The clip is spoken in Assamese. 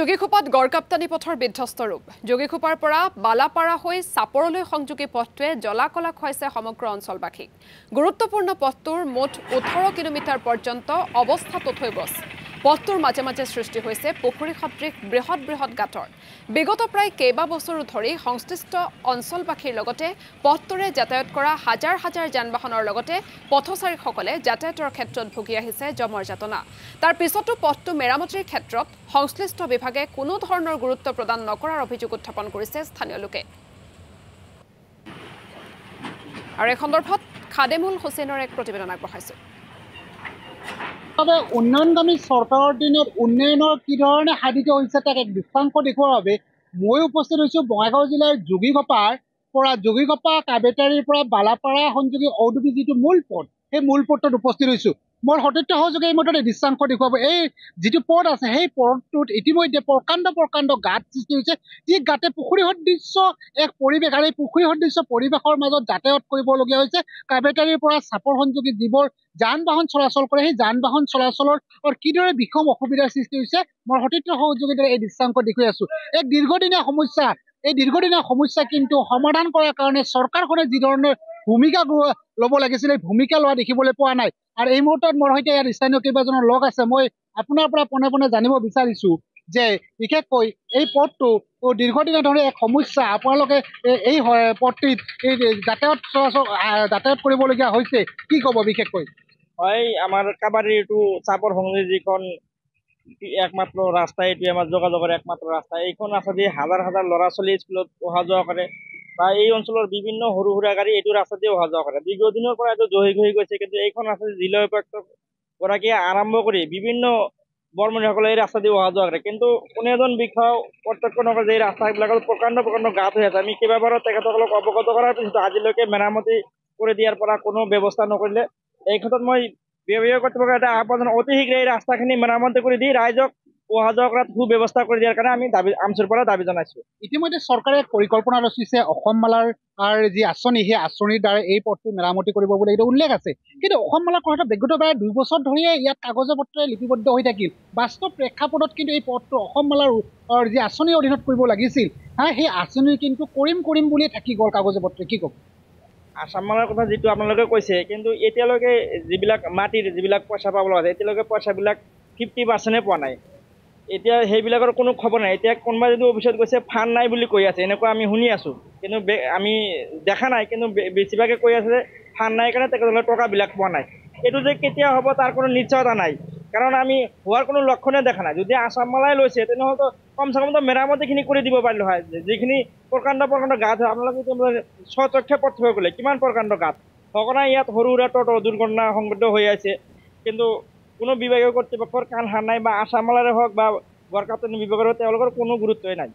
যোগীখোপাত গড়কাপ্তানি পথৰ বিধ্বস্ত ৰূপ যোগীখোপাৰ পৰা বালাপাৰা হৈ চাপৰলৈ সংযোগী পথটোৱে জলাকলা খুৱাইছে সমগ্ৰ অঞ্চলবাসীক গুৰুত্বপূৰ্ণ পথটোৰ মুঠ ওঠৰ কিলোমিটাৰ পৰ্যন্ত অৱস্থা তথৈ গছ পথটোৰ মাজে মাজে সৃষ্টি হৈছে পুখুৰী সদৃশ বৃহৎ বৃহৎ গাঁতৰ বিগত প্ৰায় কেইবাবছৰো ধৰি সংশ্লিষ্ট অঞ্চলবাসীৰ লগতে পথটোৰে যাতায়ত কৰা হাজাৰ হাজাৰ যান বাহনৰ লগতে পথচাৰীসকলে যাতায়াতৰ ক্ষেত্ৰত ভুগি আহিছে জমৰ যাতনা তাৰ পিছতো পথটো মেৰামতিৰ ক্ষেত্ৰত সংশ্লিষ্ট বিভাগে কোনো ধৰণৰ গুৰুত্ব প্ৰদান নকৰাৰ অভিযোগ উত্থাপন কৰিছে স্থানীয় লোকে আৰু এই সন্দৰ্ভত খাদেমুল হুছেইনৰ এক প্ৰতিবেদন আগবঢ়াইছোঁ একেবাৰে উন্নয়নগামী চৰকাৰৰ দিনত উন্নয়নৰ কি ধৰণে সাধিত হৈছে তাক এক দৃষ্টাংশ দেখুৱাৰ বাবে মই উপস্থিত হৈছোঁ বঙাইগাঁও জিলাৰ যোগীগপাৰ পৰা যোগীগপা কাবেটাৰীৰ পৰা বালাপাৰা সংযোগী ঔদ্যোগিক যিটো মূল পথ সেই মূল পথটোত উপস্থিত হৈছোঁ মোৰ সতীৰ্থ সহযোগে এই মুহূৰ্ততে দৃশ্যাংশ দেখুৱাব এই যিটো পদ আছে সেই পদটোত ইতিমধ্যে প্ৰকাণ্ড প্ৰকাণ্ড গাঁত সৃষ্টি হৈছে যি গাতে পুখুৰী সদৃশ্য এক পৰিৱেশ আৰু এই পুখুৰী সদৃশ্য পৰিৱেশৰ মাজত যাতায়ত কৰিবলগীয়া হৈছে কাবেটাৰীৰ পৰা চাপৰ সংযোগী যিবোৰ যান বাহন চলাচল কৰে সেই যান বাহন চলাচলৰ কিদৰে বিষম অসুবিধাৰ সৃষ্টি হৈছে মই সতীৰ্থ দৰে এই দৃশ্যাংশ দেখুৱাই আছো এক দীৰ্ঘদিনীয়া সমস্যা এই দীৰ্ঘদিনীয়া সমস্যা কিন্তু সমাধান কৰাৰ কাৰণে চৰকাৰখনে যি যিধৰণে ভূমিকা ল'ব লাগিছিল এই ভূমিকা লোৱা দেখিবলৈ পোৱা নাই আৰু এই মুহূৰ্তত মোৰ সৈতে ইয়াৰ স্থানীয় কেইবাজনো লগ আছে মই আপোনাৰ পৰা পোনে পোনে জানিব বিচাৰিছো যে বিশেষকৈ এই পথটো দীৰ্ঘদিনে ধৰণে এক সমস্যা আপোনালোকে এই পথটিত এই যাতায়ত চলাচল যাতায়াত কৰিবলগীয়া হৈছে কি কব বিশেষকৈ হয় আমাৰ কাবাডিৰ তো চাপৰ সংযোগ যখন একমাত্ৰ ৰাস্তা এটি আমাৰ যোগাযোগেৰ একমাত্ৰ ৰাস্তা এইখান আসলে হাজাৰ হাজাৰ লড়া ছলী স্কুল অহা যোৱা কৰে বা এই অঞ্চলৰ বিভিন্ন সৰু সুৰা গাড়ী এইটো ৰাস্তা দিয়ে অহা যোৱা কৰে দীৰ্ঘদিনৰ পৰা এইটো জহি ঘহি গৈছে কিন্তু এইখন ৰাস্তা জিলা উপায়ুক্ত গৰাকীয়ে আৰম্ভ কৰি বিভিন্ন বৰমণিসকলে এই ৰাস্তা দি অহা যোৱা কৰে কিন্তু কোনো এজন বিষয় প্ৰত্যক্ষ নকৰে যে এই ৰাস্তাবিলাকত প্ৰকাণ্ড প্ৰকাণ্ড গাঁত হৈ আছে আমি কেইবাবাৰো তেখেতসকলক অৱগত কৰাৰ পিছত আজিলৈকে মেৰামতি কৰি দিয়াৰ পৰা কোনো ব্যৱস্থা নকৰিলে এই ক্ষেত্ৰত মই ব্যৱসায় কৰ্তৃপক্ষৰ এটা আহ্বান অতি শীঘ্ৰে এই ৰাস্তাখিনি মেৰামতি কৰি দি ৰাইজক অহা যোৱা কৰাত সু ব্যৱস্থা কৰি দিয়াৰ কাৰণে আমি দাবী আমচুৰ পৰা দাবী জনাইছোঁ ইতিমধ্যে চৰকাৰে পৰিকল্পনা ৰচিছে অসম মালাৰ যি আঁচনি সেই আঁচনিৰ দ্বাৰা এই পথটো মেৰামতি কৰিব বুলি এইটো উল্লেখ আছে কিন্তু অসম মালাৰ কথাটো বিগত প্ৰায় বছৰ ধৰিয়ে ইয়াত কাগজ পত্ৰ লিপিবদ্ধ হৈ থাকিল বাস্তৱ প্ৰেক্ষাপটত কিন্তু এই পথটো অসম মালাৰ যি আঁচনিৰ অধীনত কৰিব লাগিছিল হা সেই আঁচনি কিন্তু কৰিম কৰিম বুলিয়ে থাকি গ'ল কাগজ পত্ৰ কি কওক আসাম মালাৰ কথা যিটো আপোনালোকে কৈছে কিন্তু এতিয়ালৈকে যিবিলাক মাটিৰ যিবিলাক পইচা পাব লগা আছে এতিয়ালৈকে পইচাবিলাক ফিফটি পাৰ্চেণ্টে পোৱা নাই এতিয়া সেইবিলাকৰ কোনো খবৰ নাই এতিয়া কোনোবাই যদি অফিচত গৈছে ফাণ্ড নাই বুলি কৈ আছে এনেকুৱা আমি শুনি আছোঁ কিন্তু আমি দেখা নাই কিন্তু বেছিভাগে কৈ আছে যে ফাণ্ড নাই কাৰণে তেখেতলোকে টকাবিলাক পোৱা নাই এইটো যে কেতিয়া হ'ব তাৰ কোনো নিশ্চয়তা নাই কাৰণ আমি হোৱাৰ কোনো লক্ষণেই দেখা নাই যদি আচামালাই লৈছে তেনেহ'লেতো কমচে কমতো মেৰামতিখিনি কৰি দিব পাৰিলোঁ হয় যিখিনি প্ৰকাণ্ড প্ৰকাণ্ড গাঁত হয় আপোনালোকে স্বচক্ষে পাৰ্থক্য কৰিলে কিমান প্ৰকাণ্ড গাঁত সঘনাই ইয়াত সৰু সুৰা তত দুৰ্ঘটনা সংঘটিত হৈ আছে কিন্তু কোনো বিভাগীয় কর্তৃপক্ষৰ কাণ হাৰ নাই বা আছাম অলাৰে হওক বা বৰকাটন বিভাগৰ তেওঁলোকৰ কোনো গুৰুত্বই নাই